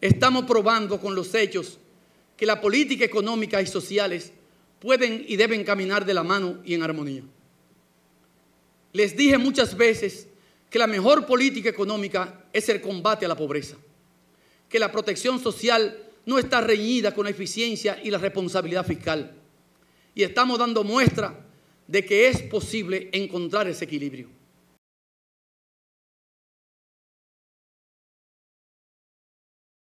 Estamos probando con los hechos que la política económica y sociales pueden y deben caminar de la mano y en armonía. Les dije muchas veces que la mejor política económica es el combate a la pobreza, que la protección social no está reñida con la eficiencia y la responsabilidad fiscal. Y estamos dando muestra de que es posible encontrar ese equilibrio.